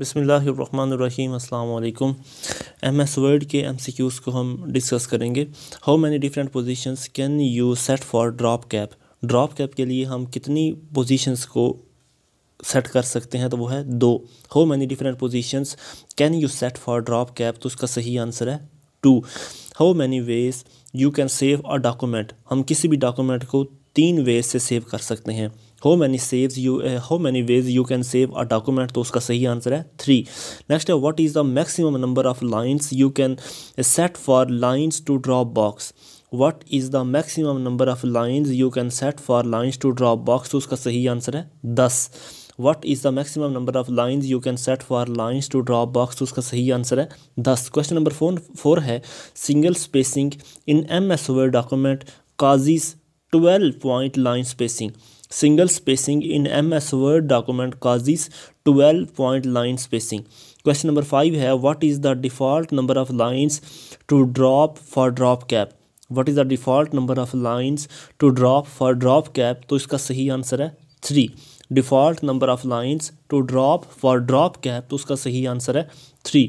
बसमीम अल्लाम M S Word के एम सी क्यूज़ को हम डिस्कस करेंगे how many different positions can you set for drop cap drop cap के लिए हम कितनी पोजीशंस को सेट कर सकते हैं तो वो है दो how many different positions can you set for drop cap तो उसका सही आंसर है two how many ways you can save a document हम किसी भी डॉक्यूमेंट को तीन वेज से सेव कर सकते हैं how many saves you how many ways you can save a document तो उसका सही आंसर है थ्री नेक्स्ट है what is the maximum number of lines you can set for lines to drop box what is the maximum number of lines you can set for lines to drop box तो उसका सही answer है दस what is the maximum number of lines you can set for lines to drop box तो उसका सही answer है दस क्वेश्चन नंबर फोर फोर है single spacing in M S Word document causes twelve point line spacing single spacing in M S Word document causes twelve point line spacing question number five है what is the default number of lines to drop for drop cap what is the default number of lines to drop for drop cap तो इसका सही answer है three default number of lines to drop for drop cap तो उसका सही answer है three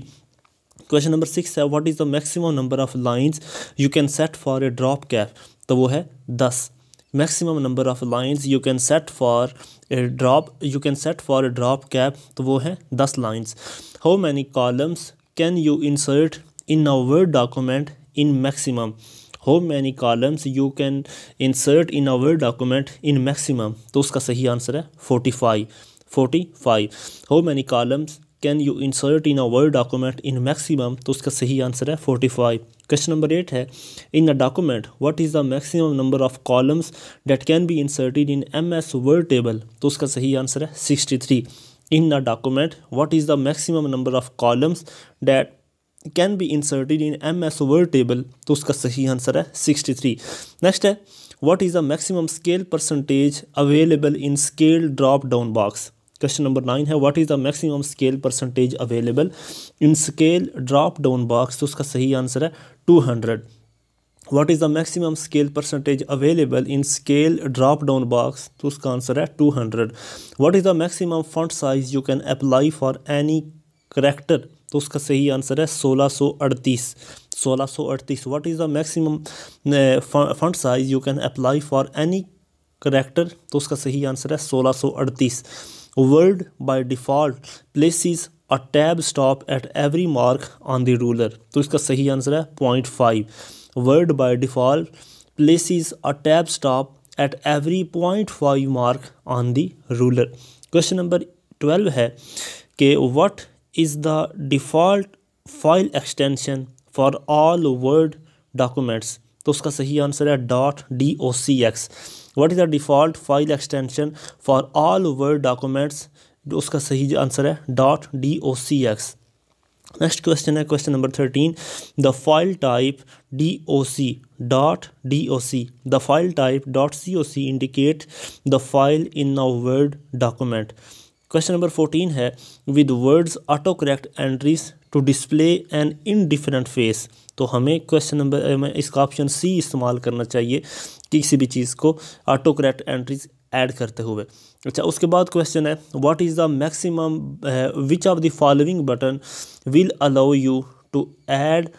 question number six है what is the maximum number of lines you can set for a drop cap तो वो है दस maximum number of lines you can set for a drop you can set for a drop cap तो वो है दस lines how many columns can you insert in a Word document in maximum how many columns you can insert in a Word document in maximum तो उसका सही answer है forty five forty five how many columns can you insert in a Word document in maximum तो उसका सही answer है forty five question number eight है in a document what is the maximum number of columns that can be inserted in M S Word table तो उसका सही answer है sixty three in a document what is the maximum number of columns that can be inserted in M S Word table तो उसका सही answer है sixty three next है what is the maximum scale percentage available in scale drop down box question number nine है what is the maximum scale percentage available in scale drop down box तो उसका सही answer है 200 what is the maximum scale percentage available in scale drop down box तो उसका answer है 200 what is the maximum font size you can apply for any character तो उसका सही आंसर है 1638 1638 what is the maximum font size you can apply for any character तो उसका सही आंसर है 1638 Word by default places a tab stop at every mark on the ruler तो इसका सही आंसर है point five Word by default places a tab stop at every point five mark on the ruler question number twelve है कि what is the default file extension for all Word documents तो उसका सही answer है dot D O C X what is the default file extension for all Word documents जो उसका सही answer है dot D O C X next question है question number thirteen the file type D O C dot D O C the file type dot C O C indicate the file in a Word document question number fourteen है with Word's auto correct entries to display an in different face तो हमें question number में इसका option C इस्तेमाल करना चाहिए किसी भी चीज़ को ऑटो करेक्ट एंट्रीज ऐड करते हुए अच्छा उसके बाद क्वेश्चन है what is the maximum which of the following button will allow you to add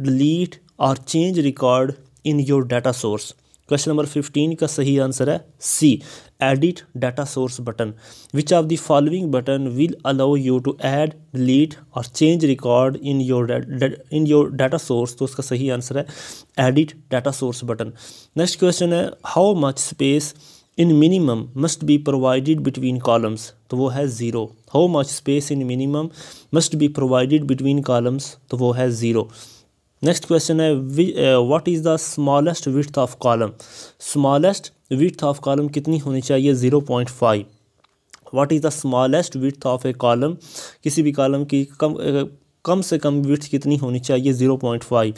delete or change record in your data source question number fifteen का सही आंसर है C edit data source button which of the following button will allow you to add delete or change record in your in your data source तो उसका सही answer है edit data source button next question है how much space in minimum must be provided between columns तो वो है zero how much space in minimum must be provided between columns तो वो है ज़ीरो नेक्स्ट क्वेश्चन है what is the smallest width of column smallest width of column कितनी होनी चाहिए zero point five what is the smallest width of a column किसी भी column की कम uh, कम से कम विथ कितनी होनी चाहिए zero point five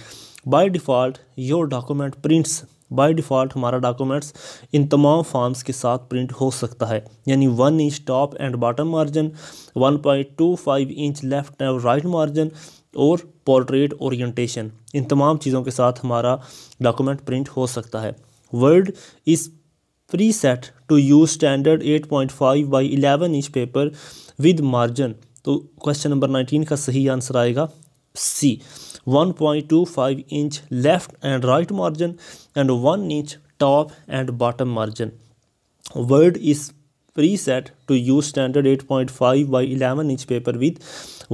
by default your document prints by default हमारा डॉक्यूमेंट्स इन तमाम फॉर्म्स के साथ प्रिंट हो सकता है यानी one inch top and bottom margin one point two five inch left and right margin और पोर्ट्रेट ओरिएंटेशन इन तमाम चीज़ों के साथ हमारा डॉक्यूमेंट प्रिंट हो सकता है Word is preset to use standard eight point five by eleven inch paper with margin तो क्वेश्चन नंबर नाइनटीन का सही आंसर आएगा C 1.25 inch left and right margin and 1 inch top and bottom margin. Word is preset to use standard 8.5 by 11 inch paper with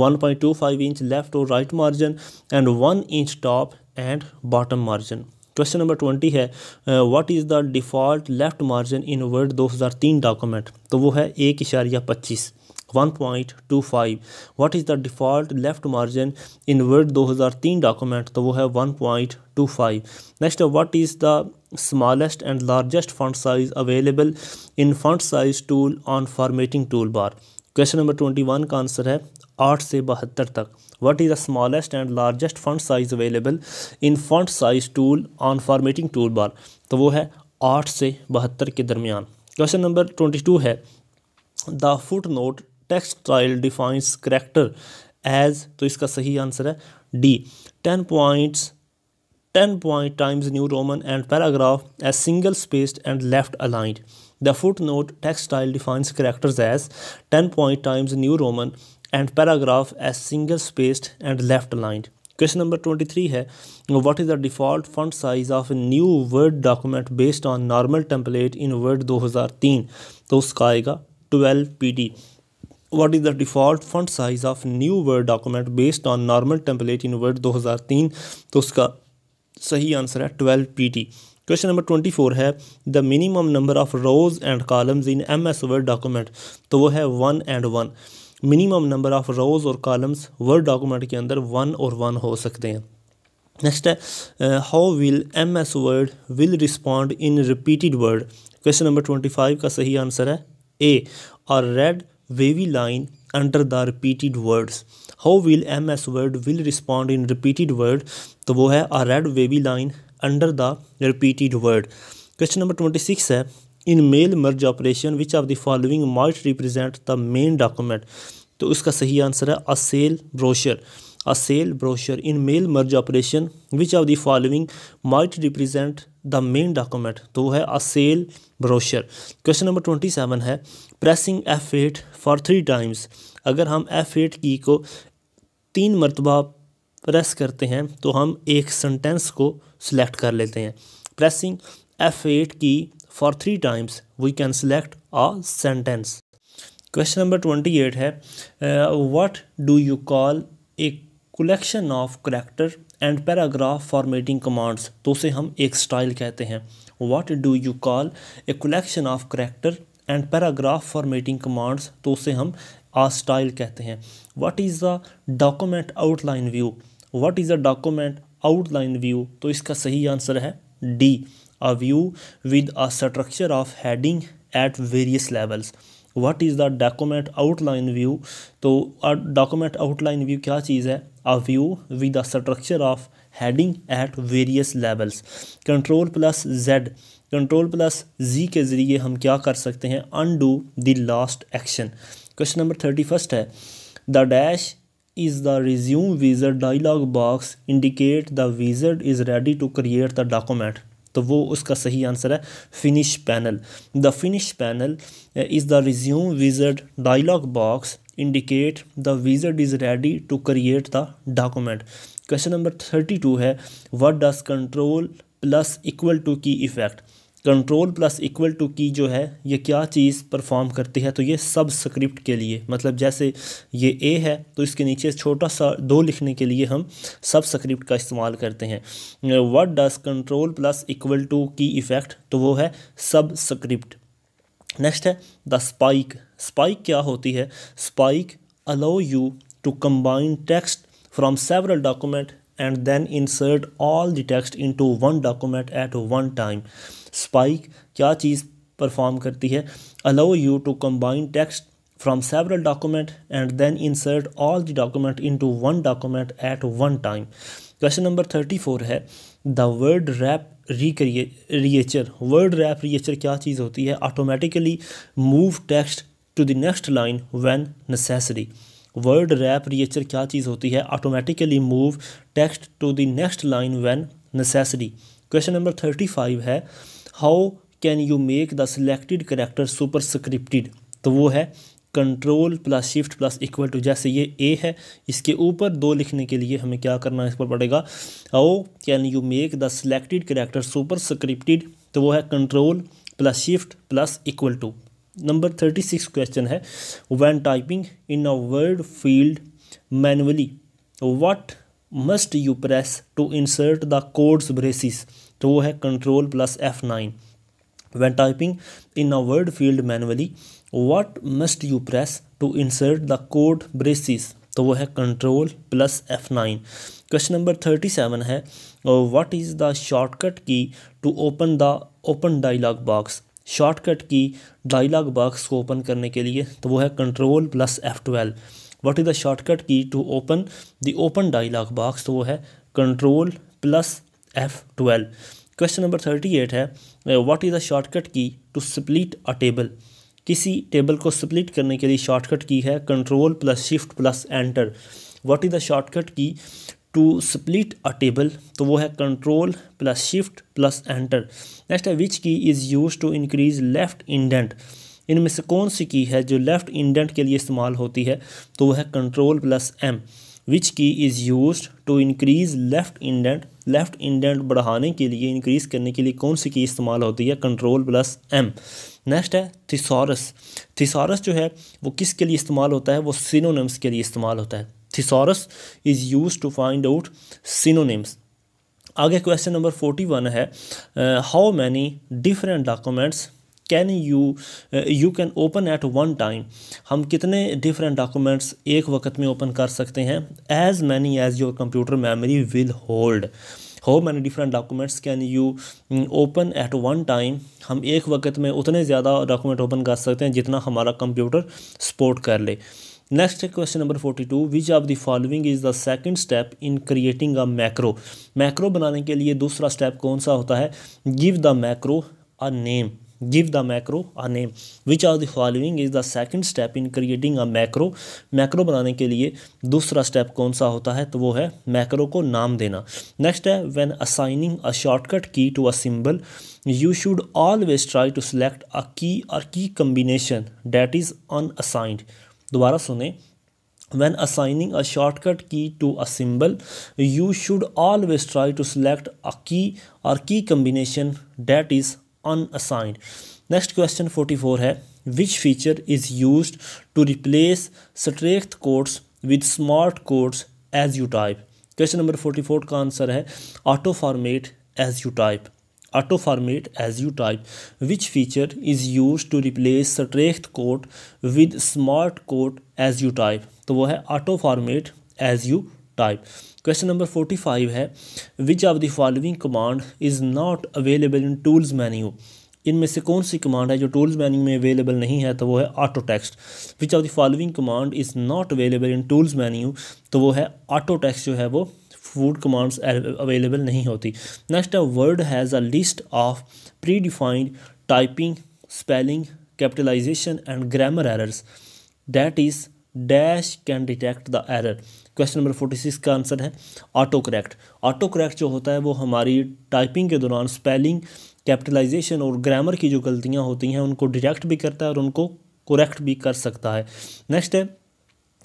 1.25 inch left or right margin and 1 inch top and bottom margin. Question number twenty है what is the default left margin in Word 2003 document तो वो है एक इशारिया पच्चीस 1.25 what is the default left margin in Word 2003 document तो वो है 1.25 next what is the smallest and largest font size available in font size tool on formatting tool bar question number twenty one का answer है आठ से बहत्तर तक what is the smallest and largest font size available in font size tool on formatting tool बार तो वो है आठ से बहत्तर के दरमियान क्वेश्चन नंबर ट्वेंटी टू है the footnote text style defines character as तो इसका सही आंसर है D ten points ten point Times New Roman and paragraph as single spaced and left aligned the footnote text style defines characters as ten point Times New Roman and paragraph as single spaced and left aligned question number twenty three है what is the default font size of a new Word document based on normal template in Word दो हज़ार तीन तो उसका आएगा twelve P D what is the default font size of new word document based on normal template in word 2003 तो उसका सही answer है 12 pt question number twenty four है the minimum number of rows and columns in M S Word document तो वो है one and one minimum number of rows और columns word document के अंदर वन और वन हो सकते हैं नेक्स्ट है how will M S Word will respond in repeated word question number twenty five का सही आंसर है ए और red wavy line under the repeated words how will M S Word will respond in repeated word तो वो है a red wavy line under the repeated word question number twenty six है in mail merge operation which are the following might represent the main document तो उसका सही answer है a sale brochure a sale brochure in mail merge operation which are the following might represent the main document तो वो है a sale brochure question number twenty seven है pressing F eight for three times अगर हम F eight की को तीन मरतबा प्रेस करते हैं तो हम एक सेंटेंस को सिलेक्ट कर लेते हैं pressing F eight key for three times we can select a sentence question number twenty eight है what do you call a collection of character and paragraph formatting commands तो उसे हम एक स्टाइल कहते हैं what do you call a collection of character and paragraph formatting commands तो उसे हम आ स्टाइल कहते हैं what is the document outline view what is the document outline view तो इसका सही आंसर है D a view with a structure of heading at various levels what is the document outline view तो document outline view क्या चीज़ है a view with a structure of heading at various levels control plus Z control plus G के ज़रिए हम क्या कर सकते हैं undo the last action question number thirty first है the dash is the resume wizard dialog box indicate the wizard is ready to create the document तो वो उसका सही आंसर है finish panel the finish panel is the resume wizard dialog box indicate the wizard is ready to create the document question number thirty two है what does control plus equal to key effect control plus equal to key जो है ये क्या चीज़ perform करती है तो ये सब स्क्रिप्ट के लिए मतलब जैसे ये ए है तो इसके नीचे छोटा सा दो लिखने के लिए हम सब स्क्रिप्ट का इस्तेमाल करते हैं what does control plus equal to key effect तो वो है सब स्क्रिप्ट नेक्स्ट है द स्पाइक स्पाइक क्या होती है spike allow you to combine text from several document and then insert all the text to one document at one time spike क्या चीज़ perform करती है allow you to combine text document and then insert all the document into one document at one time question number thirty four है the word wrap रिक्रिए feature word wrap feature क्या चीज़ होती है automatically move text to the next line when necessary word wrap feature क्या चीज़ होती है automatically move text to the next line when necessary question number thirty five है how can you make the selected character superscripted तो वो है control plus shift plus equal to जैसे ये ए है इसके ऊपर दो लिखने के लिए हमें क्या करना इस पर पड़ेगा how can you make the selected character superscripted तो वो है control plus shift plus equal to number thirty six question है when typing in a Word field manually what must you press to insert the codes braces तो वो है control plus F nine when typing in a Word field manually what must you press to insert the code braces तो वो है control plus F nine question number thirty seven है what is the shortcut key to open the open dialog box shortcut key dialog box को open करने के लिए तो वो है control plus F twelve what is the shortcut key to open the open dialog box तो वो है control plus F twelve question number thirty eight है what is the shortcut key to split a table किसी table को split करने के लिए shortcut key है control plus shift plus enter what is the shortcut key to split a table तो वो है control plus shift plus enter next है which key is use to increase left indent इनमें से कौन सी की है जो लेफ़्ट इंडेंट के लिए इस्तेमाल होती है तो वह है control plus M which key is use to increase left indent left indent बढ़ाने के लिए इंक्रीज़ करने के लिए कौन सी की इस्तेमाल होती है कंट्रोल प्लस एम नेक्स्ट है थिसोरस थिसोरस जो है वो किस के लिए इस्तेमाल होता है वो सिनोनिम्स के लिए इस्तेमाल होता है thesaurus is use to find out synonyms आगे क्वेश्चन नंबर फोर्टी वन है how many different documents can you you can open at one time हम कितने डिफरेंट डॉक्यूमेंट्स एक वक्त में ओपन कर सकते हैं as many as your computer memory will hold how many different documents can you open at one time हम एक वक्त में उतने ज़्यादा डॉक्यूमेंट ओपन कर सकते हैं जितना हमारा कंप्यूटर सपोर्ट कर ले next question number forty two which of the following is the second step in creating a macro macro बनाने के लिए दूसरा स्टेप कौन सा होता है give the macro a name give the macro a name which of the following is the second step in creating a macro macro banane ke liye dusra step kaun sa hota hai to wo hai macro ko naam dena next है when assigning a shortcut key to a symbol you should always try to select a key or key combination that is unassigned dobara सुने when assigning a shortcut key to a symbol you should always try to select a key or key combination that is unassigned next question forty four है which feature is use to replace straight codes with smart codes as you type question number forty four का answer है auto format as you type auto format as you type which feature is used to replace strength code with smart code as you type तो वो है auto format as you type question number forty five है which of the following command is not available in tools in इनमें से कौन सी command है जो tools menu में अवेलेबल नहीं है तो वो है auto text which of the following command is not available in tools menu तो वो है ऑटो टेक्स्ट जो है वो फूड कमांड्स अवेलेबल नहीं होती नेक्स्ट है Word has a list of predefined typing spelling capitalization and grammar errors that is dash can detect the error question number forty six का आंसर है auto correct auto correct जो होता है वो हमारी टाइपिंग के दौरान स्पेलिंग कैपिटलाइजेशन और ग्रामर की जो गलतियाँ होती हैं उनको डिटेक्ट भी करता है और उनको करेक्ट भी कर सकता है नेक्स्ट है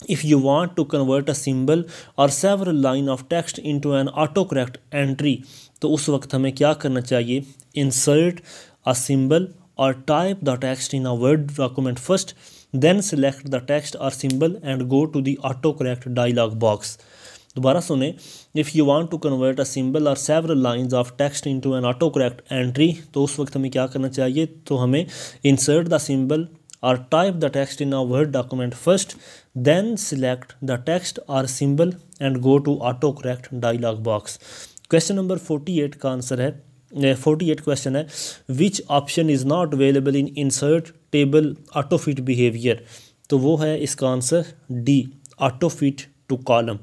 if want to convert a symbol और several line of text into an auto correct entry तो उस वक्त हमें क्या करना चाहिए इंसर्ट अ सिम्बल और type the text in a Word document first then select the text or symbol and go to the auto correct dialog box दोबारा सुने if you want to convert a symbol और several lines of text into N auto correct entry तो उस वक्त हमें क्या करना चाहिए तो हमें insert the symbol the type in a Word document first document first, the select or symbol and go to go to autocorrect box question number forty eight का आंसर है फोर्टी एट क्वेश्चन है which option is not available in insert table autofit behaviour तो वो है इसका answer D autofit to column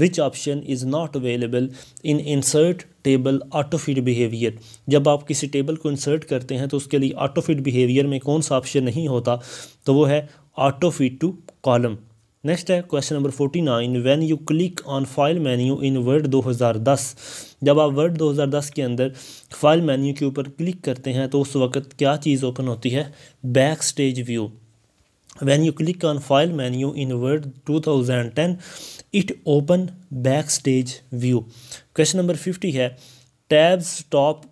which option is not available in insert table autofit behaviour जब आप किसी टेबल को इंसर्ट करते हैं तो उसके लिए ऑटोफिट बिहेवियर में कौन सा ऑप्शन नहीं होता तो वो है ऑटोफिट टू कॉलम नेक्स्ट है question number forty nine when you click on file menu in Word 2010 जब आप वर्ड 2010 के अंदर फाइल मेन्यू के ऊपर क्लिक करते हैं तो उस वक्त क्या चीज़ ओपन होती है back stage view when you click on file menu in Word 2010 it open back stage view question number fifty है tabs top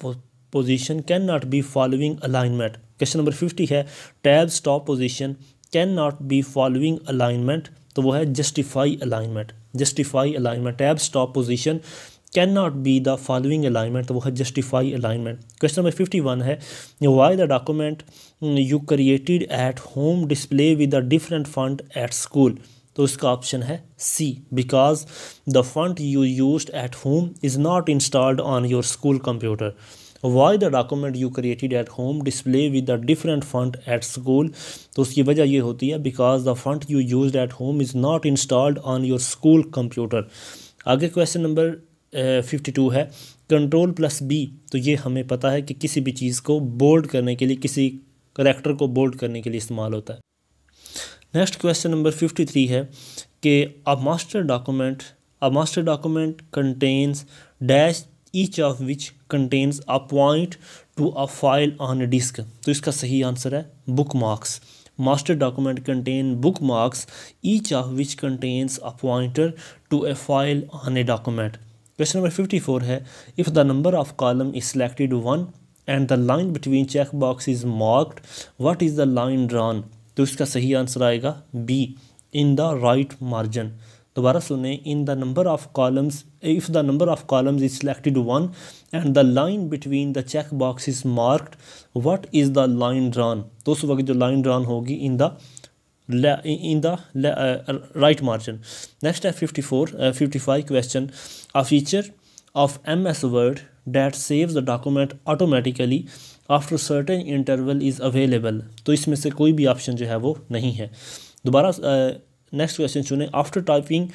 position can not be following alignment question number fifty है tabs top position can not be following alignment तो वो है justify alignment justify alignment tab stop position can not be the following alignment तो वो है justify alignment question number fifty one है why the document you created at home display with the different font at school तो इसका option है C because the font you use at home is not installed on your school computer why the document you created at home display with the different font at school तो उसकी वजह यह होती है because the font you use at home is not installed on your school computer आगे question number fifty two है control plus B तो ये हमें पता है कि किसी भी चीज़ को बोल्ड करने के लिए किसी करेक्टर को बोल्ड करने के लिए इस्तेमाल होता है next question number fifty three है कि a master document a master document contains dash each of which contains a point to a file on disk तो इसका सही आंसर है bookmarks master document contain bookmarks each of which contains a pointer to a file on a document question number 54 hai if the number of column is selected 1 and the line between check box is marked what is the line drawn तो इसका सही answer आएगा B in the right margin दोबारा सुने in the number of columns if the number of columns is selected one and the line between the check box is marked what is the line drawn तो उस वक्त जो line drawn होगी in the in the right margin next है fifty four fifty five question a feature of M S Word that save the document automatically after certain interval is available तो इसमें से कोई भी ऑप्शन जो है वो नहीं है दोबारा uh, नेक्स्ट क्वेश्चन सुने after typing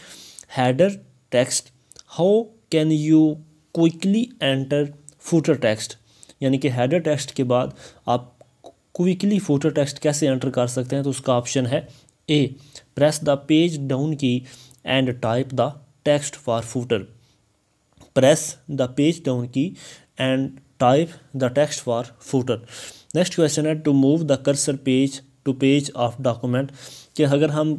header text how can you quickly enter footer text यानी कि हैडर टेक्स्ट के बाद आप क्विकली फूटर टेक्स्ट कैसे एंटर कर सकते हैं तो उसका ऑप्शन है a press the page down key and type the text for footer press the page down key and type the text for footer next question है to move the cursor page to page of document कि अगर हम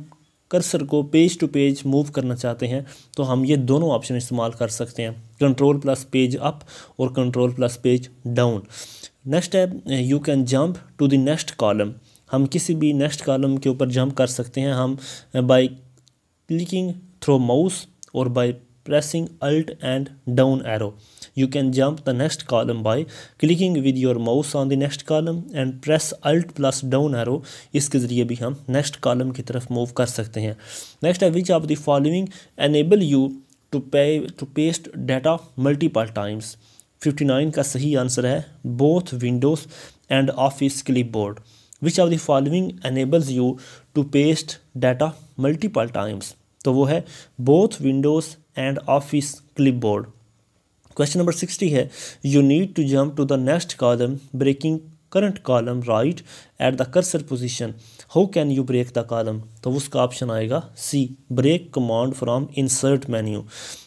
cursor को page to page move करना चाहते हैं तो हम ये दोनों ऑप्शन इस्तेमाल कर सकते हैं कंट्रोल प्लस पेज अप और control plus page down next है you can jump to the next column हम किसी भी नेक्स्ट कॉलम के ऊपर जंप कर सकते हैं हम बाय क्लिकिंग थ्रो माउस और by pressing alt and down arrow you can jump the next column by clicking with your mouse on the next column and press alt plus down arrow इसके zariye bhi hum next column ki taraf move kar sakte hain next है which of the following enable you to pay to paste data multiple times 59 का सही answer है both windows and office clipboard which of the following enables you to paste data multiple times तो वो है both windows and office clipboard question number sixty है you need to jump to the next column breaking current column right at the cursor position how can you break the column तो उसका option आएगा C break command from insert menu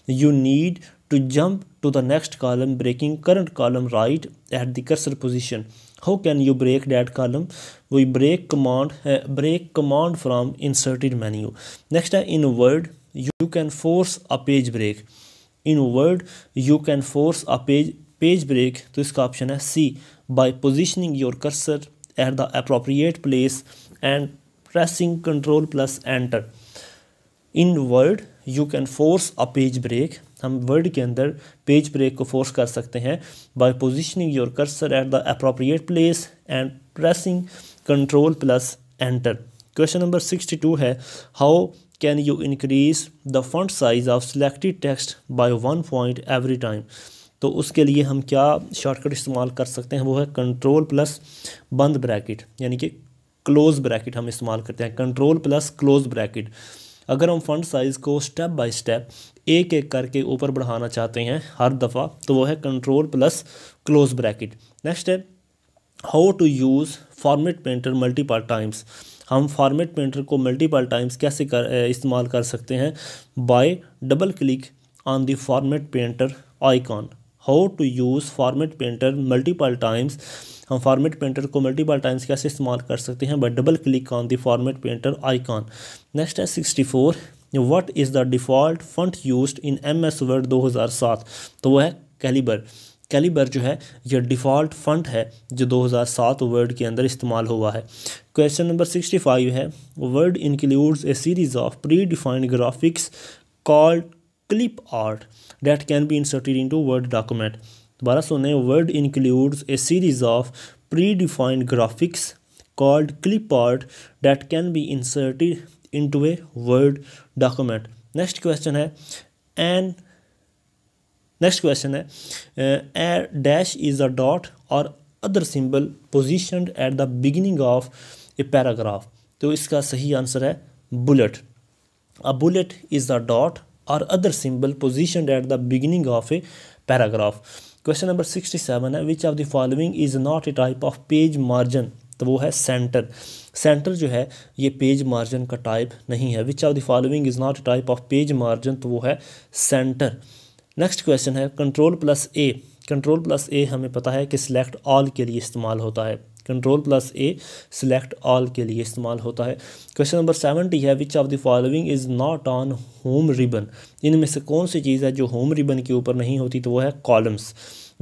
you need to jump to the next column breaking current column right at the cursor position how can you break that column we break command है break command from इंसर्टिड menu next है in Word you can force a page break in Word you can force a page page break तो इसका option है C by positioning your cursor at the appropriate place and pressing control plus enter in Word you can force a page break हम Word के अंदर page break को force कर सकते हैं by positioning your cursor at the appropriate place and pressing control plus enter question number sixty two है how can you increase the font size of selected text by one point every time तो उसके लिए हम क्या shortcut इस्तेमाल कर सकते हैं वो है कंट्रोल प्लस बंद ब्रैकेट यानी कि क्लोज़ ब्रैकेट हम इस्तेमाल करते हैं कंट्रोल प्लस क्लोज़ ब्रैकेट अगर हम फंड साइज़ को स्टेप बाय स्टेप एक एक करके ऊपर बढ़ाना चाहते हैं हर दफ़ा तो वो है control plus close bracket next है how to use format painter multiple times हम फॉर्मेट पेंटर को मल्टीपल टाइम्स कैसे कर इस्तेमाल कर सकते हैं by double click on the format painter icon how to use format painter multiple times हम फॉर्मेट पेंटर को मल्टीपल टाइम्स कैसे इस्तेमाल कर सकते हैं by double click on the format painter icon next है sixty four what is the default font use in M S Word दो हज़ार सात तो वह है कैलिबर कैलिबर जो है यह डिफ़ॉल्ट फंड है जो 2007 वर्ड के अंदर इस्तेमाल हुआ है क्वेश्चन नंबर 65 है Word includes a series of predefined graphics called clip art that can be inserted into Word document दोबारा सुने Word includes a series of predefined graphics called clip art that can be inserted into a Word document next question है an next question है a dash is a dot और other symbol position at the beginning of a paragraph तो इसका सही answer है bullet a bullet is the dot और other symbol position at the beginning of a paragraph question number sixty seven है which of the following is not a type of page margin तो वो है centre centre जो है ये page margin का type नहीं है which of the following is not a type of page margin तो वो है सेंटर नेक्स्ट क्वेश्चन है control plus A control plus A हमें पता है कि सिलेक्ट ऑल के लिए इस्तेमाल होता है control plus A select all के लिए इस्तेमाल होता है क्वेश्चन नंबर सेवेंटी है which of the following is not on home ribbon इनमें से कौन सी चीज़ है जो होम रिबन के ऊपर नहीं होती तो वो है columns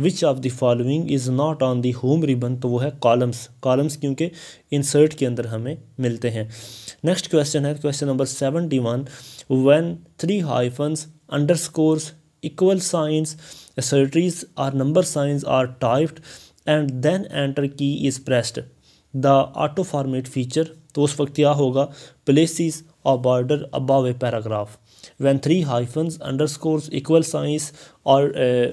which of the following is not on the home ribbon तो वो है कॉलम्स कॉलम्स क्योंकि इंसर्ट के अंदर हमें मिलते हैं नेक्स्ट क्वेश्चन है question number seventy one one three hyphens underscores equal signs assertories or number signs are typed and then enter key is pressed the auto format feature तो उस वक्त क्या होगा places or border above a paragraph when three hyphens underscores equal signs or uh,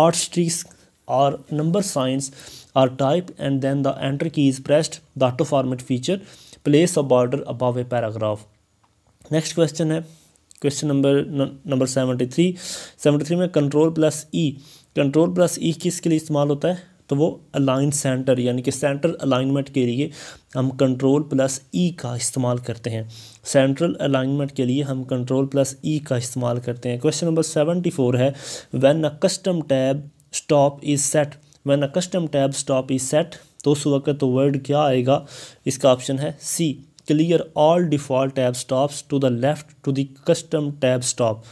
asterisks or number signs are typed and then the enter key is pressed the auto format feature place a border above a paragraph next question है question number number seventy three seventy three में control plus E control plus E किसके लिए इस्तेमाल होता है तो वो align centre यानी कि सेंट्रल अलाइनमेंट के लिए हम कंट्रोल प्लस ई का इस्तेमाल करते हैं सेंट्रल अलाइनमेंट के लिए हम कंट्रोल प्लस ई का इस्तेमाल करते हैं क्वेश्चन नंबर सेवेंटी फोर है when a custom tab stop is set when a custom tab stop is set तो उस वक्त वर्ड तो क्या आएगा इसका ऑप्शन है सी clear all default tab stops to the left to the custom tab stop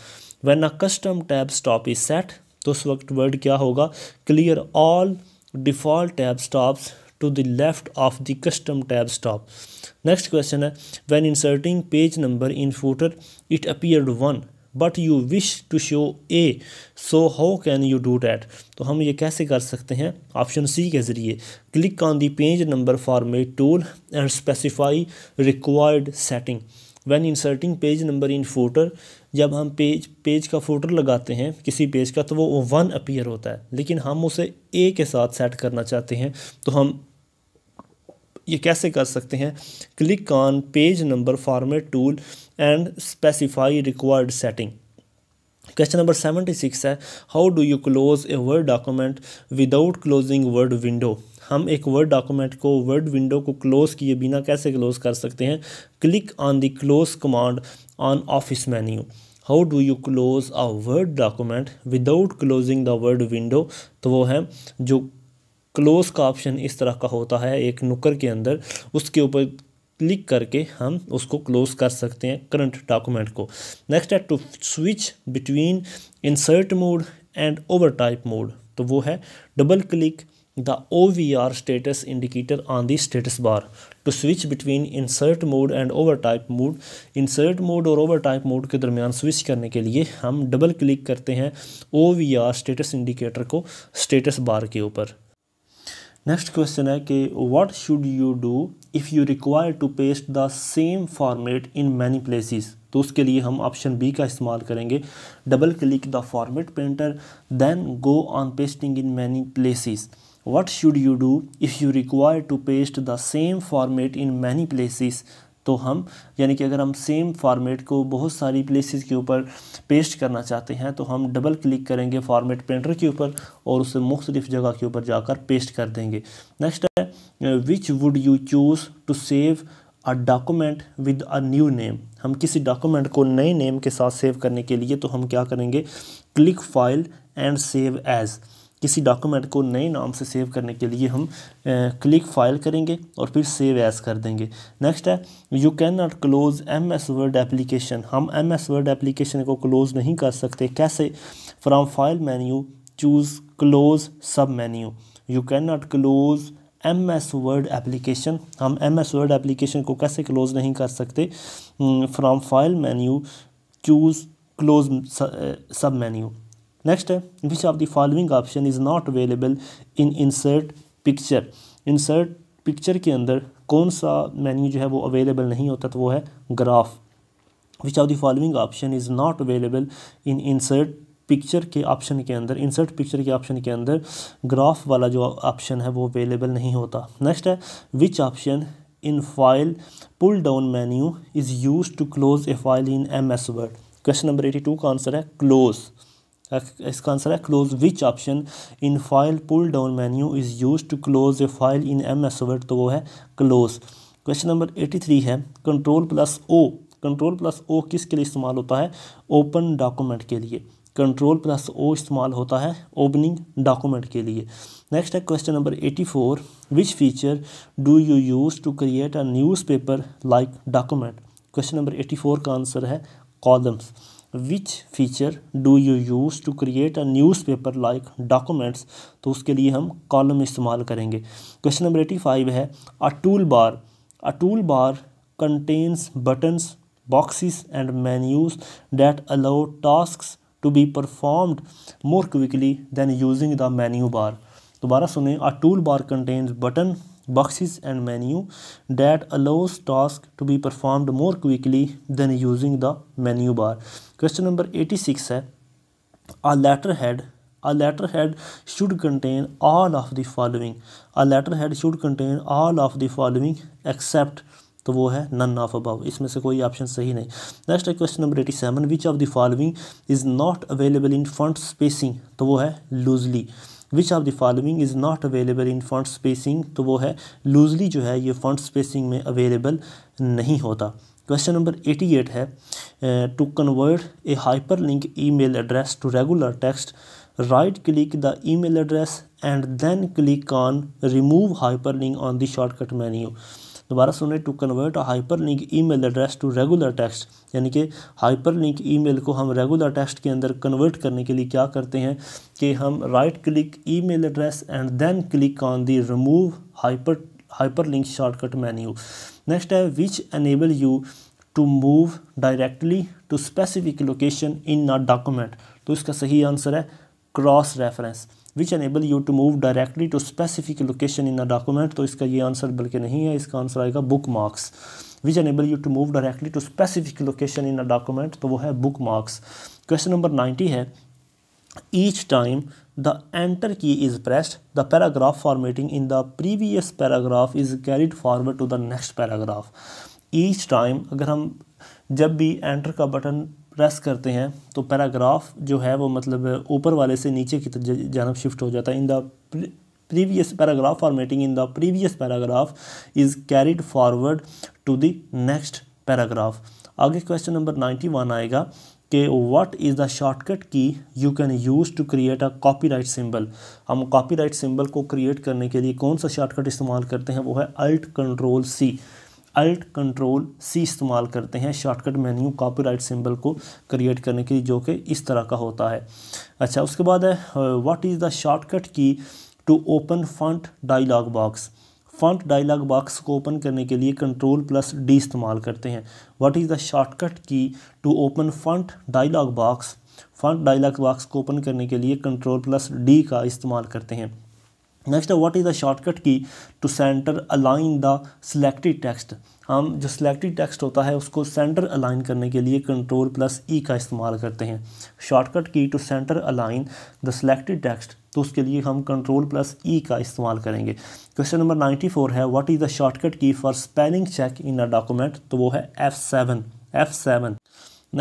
when a custom tab stop is set तो उस वक्त वर्ड क्या होगा clear all default tab stops to the left of the custom tab stop next question है when inserting page number in footer it appeared one but you wish to show a so how can you do that तो हम ये कैसे कर सकते हैं option C के ज़रिए click on the page number format tool and specify required setting when inserting page number in footer जब हम पेज पेज का फोटर लगाते हैं किसी पेज का तो वो वन अपीयर होता है लेकिन हम उसे ए के साथ सेट करना चाहते हैं तो हम ये कैसे कर सकते हैं click on page number format tool and specify required setting question number seventy six है how do you close a Word document without closing Word window हम एक वर्ड डॉक्यूमेंट को वर्ड विंडो को क्लोज़ किए बिना कैसे क्लोज़ कर सकते हैं click on the close command on Office menu how do you close a Word document without closing the Word window तो वो है जो क्लोज का ऑप्शन इस तरह का होता है एक नुकर के अंदर उसके ऊपर क्लिक करके हम उसको क्लोज कर सकते हैं करंट डॉक्यूमेंट को नेक्स्ट है to switch between insert mode and overtype mode तो वो है double click the O V R status indicator on the status bar to switch between insert mode and overtype mode insert mode और overtype mode के दरमियान switch करने के लिए हम डबल क्लिक करते हैं O V R status indicator को स्टेटस बार के ऊपर नेक्स्ट क्वेश्चन है कि what should you do if you require to paste the same format in many places तो उसके लिए हम ऑप्शन बी का इस्तेमाल करेंगे double click the format printer then go on pasting in many places what should you do if you require to paste the same format in many places तो तो हम यानी कि अगर हम सेम फॉर्मेट को बहुत सारी प्लेसेस के ऊपर पेस्ट करना चाहते हैं तो हम डबल क्लिक करेंगे फॉर्मेट प्रिंटर के ऊपर और उसे मुख्तलिफ़ जगह के ऊपर जाकर पेस्ट कर देंगे नेक्स्ट है which would you choose to save a document with a new name हम किसी डॉक्यूमेंट को नए नेम के साथ सेव करने के लिए तो हम क्या करेंगे click file and save as किसी डॉक्यूमेंट को नए नाम से सेव करने के लिए हम क्लिक फाइल करेंगे और फिर सेव एज़ कर देंगे नेक्स्ट है you can not close M S Word application हम एम एस वर्ड एप्लीकेशन को क्लोज़ नहीं कर सकते कैसे from file menu choose close sub menu you can not close M S Word application हम एम एस वर्ड एप्लीकेशन को कैसे close नहीं कर सकते from file menu choose close sub menu next है which of the following option is not available in insert picture insert picture के अंदर कौन सा मेन्यू जो है वो अवेलेबल नहीं होता तो वो है graph which of the following option is not available in insert picture के ऑप्शन के अंदर इंसर्ट पिक्चर के ऑप्शन के अंदर ग्राफ वाला जो ऑप्शन है वो अवेलेबल नहीं होता नेक्स्ट है which option in file pull down menu is use to close a file in M S Word question number eighty two का आंसर है क्लोज़ इसका आंसर है close which option in file pull down menu is use to close a file in M S Word तो वो है close question number eighty three है control plus O control plus O किस के लिए इस्तेमाल होता है ओपन डॉक्यूमेंट के लिए कंट्रोल प्लस ओ इस्तेमाल होता है ओपनिंग डॉक्यूमेंट के लिए नेक्स्ट है question number eighty four which feature do you use to create a newspaper like document question number eighty four का आंसर है columns which feature do you use to create a newspaper like documents तो उसके लिए हम column इस्तेमाल करेंगे question number eighty five है a toolbar a toolbar contains buttons boxes and menus that allow task to be performed more quickly than using the menu bar दोबारा सुने a toolbar contains button boxes and menu that allows task to be performed more quickly than using the menu bar question number 86 hai a letterhead a letterhead should contain all of the following a letterhead should contain all of the following except तो वो है none of above इसमें से कोई option सही नहीं next है question number eighty seven which of the following is not available in font spacing तो वो है loosely which of the following is not available in font spacing तो वो है लूजली जो है ये फंड स्पेसिंग में अवेलेबल नहीं होता क्वेश्चन नंबर एटी एट है to convert a hyperlink email address to regular text right click the email address and then click on remove hyperlink on the shortcut menu दोबारा सुने to convert hyperlink email address to regular text यानी कि hyper hyperlink ई mail को हम regular text के अंदर convert करने के लिए क्या करते हैं कि हम right click email address and then click on the remove hyper hyperlink shortcut menu next है which enable you to move directly to specific location in not document तो इसका सही आंसर है cross reference which enable you to move directly to specific location in a document तो इसका ये answer बल्कि नहीं है इसका आंसर आएगा bookmarks which enable you to move directly to specific location in a document तो वो है bookmarks question number ninety है each time the enter key is pressed the paragraph formatting in the previous paragraph is carried forward to the next paragraph each time अगर हम जब भी enter का button press करते हैं तो paragraph जो है वो मतलब ऊपर वाले से नीचे की जानब शिफ्ट हो जाता है in the previous paragraph formatting in the previous paragraph is carried forward to the next paragraph आगे क्वेश्चन नंबर नाइन्टी वन आएगा कि what is the shortcut key you can use to create a copyright symbol हम copyright symbol को create करने के लिए कौन सा शॉर्टकट इस्तेमाल करते हैं वो है alt control C alt control C इस्तेमाल करते हैं शॉर्टकट मेन्यू कॉपीराइट सिंबल को क्रिएट करने के लिए जो कि इस तरह का होता है अच्छा उसके बाद है what is the shortcut key to open font dialog box font dialog box को ओपन करने के लिए कंट्रोल प्लस डी इस्तेमाल करते हैं what is the shortcut key to open font dialog box font dialog box को ओपन करने के लिए कंट्रोल प्लस डी का इस्तेमाल करते हैं नेक्स्ट है what is the shortcut key to centre align the selected text हम जो सिलेक्टेड टेक्स्ट होता है उसको सेंटर अलाइन करने के लिए कंट्रोल प्लस ई का इस्तेमाल करते हैं shortcut key to centre align the selected text तो उसके लिए हम कंट्रोल प्लस ई का इस्तेमाल करेंगे क्वेश्चन नंबर नाइन्टी फोर है what is the shortcut key for spelling check in a document तो वो है F seven F seven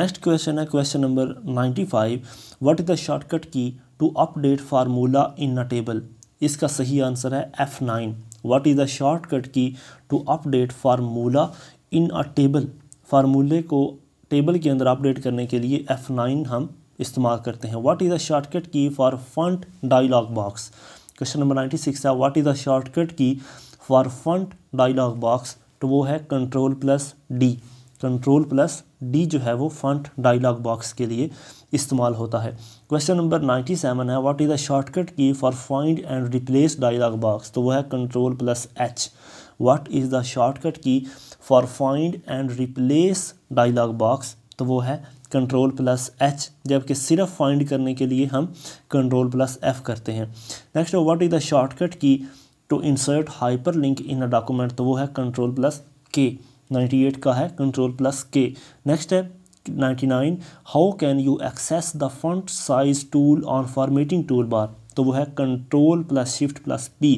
next question है question number ninety five what is the shortcut key to update formula in a table इसका सही answer है F nine what is the shortcut key to update formula in a table फार्मूले को table के अंदर update करने के लिए एफ़ नाइन हम इस्तेमाल करते हैं what is the shortcut key for font dialog box question number ninety six है what is the shortcut key for font dialog box तो वो है control plus D control plus D जो है वो फंट डायलॉग बॉक्स के लिए इस्तेमाल होता है क्वेश्चन नंबर नाइन्टी सेवन है what is the shortcut key for find and replace dialog box तो वह है control plus H what is the shortcut key for find and replace dialog box तो वो है कंट्रोल प्लस एच जबकि सिर्फ find करने के लिए हम कंट्रोल प्लस एफ़ करते हैं next what is the shortcut key to insert hyperlink in a document तो वो है control plus K ninety eight का है कंट्रोल प्लस के नेक्स्ट है 99 how can you access the font size tool on formatting tool bar तो वो है control plus shift plus P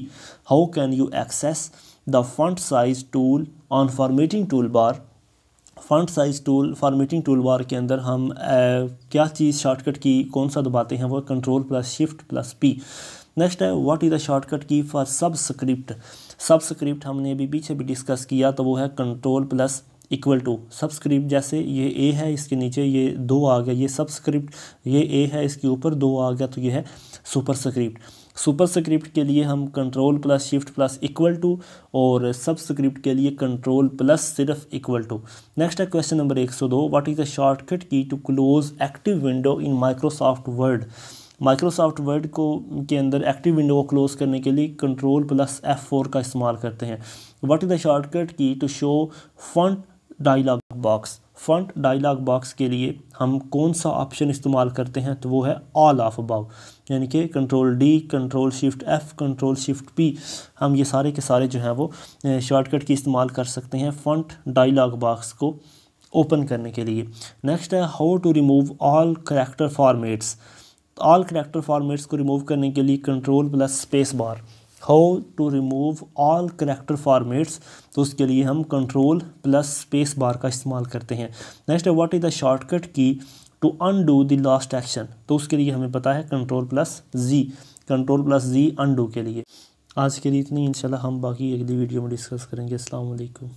how can you access the font size tool on formatting tool toolbar font size tool formatting tool bar के अंदर हम आ, क्या चीज़ shortcut की कौन सा दबाते हैं वो control plus shift plus P next है what is the shortcut key for subscript सब हमने अभी पीछे भी डिस्कस किया तो वो है control plus equal to subscript जैसे ये ए है इसके नीचे ये दो आ गया ये सबस्क्रिप्ट ये ए है इसके ऊपर दो आ गया तो ये है सुपर सुपर सुपरस्क्रिप्ट के लिए हम control plus shift plus equal to और सबस्क्रिप्ट के लिए कंट्रोल प्लस सिर्फ इक्वल टू नेक्स्ट है क्वेश्चन नंबर एक सौ दो what is the shortcut key to close active window in Microsoft Word Microsoft Word को के अंदर एक्टिव विंडो को क्लोज़ करने के लिए कंट्रोल प्लस एफ फोर का इस्तेमाल करते हैं what is the shortcut key to show font dialog box font dialog box के लिए हम कौन सा ऑप्शन इस्तेमाल करते हैं तो वो है ऑल ऑफ अबाव यानी कि control D control shift F control shift P हम ये सारे के सारे जो हैं वो शॉर्टकट की इस्तेमाल कर सकते हैं फ्रंट डायलॉग बॉक्स को ओपन करने के लिए नेक्स्ट है how to remove all character formats all character formats को रिमूव करने के लिए control plus space bar how to remove all character formats तो उसके लिए हम कंट्रोल प्लस स्पेस बार का इस्तेमाल करते हैं नेक्स्ट है what is the shortcut key to undo the last action तो उसके लिए हमें पता है control plus G control plus G undo के लिए आज के लिए इतनी इंशाल्लाह हम बाकी अगली वीडियो में डिस्कस करेंगे अस्सलाम वालेकुम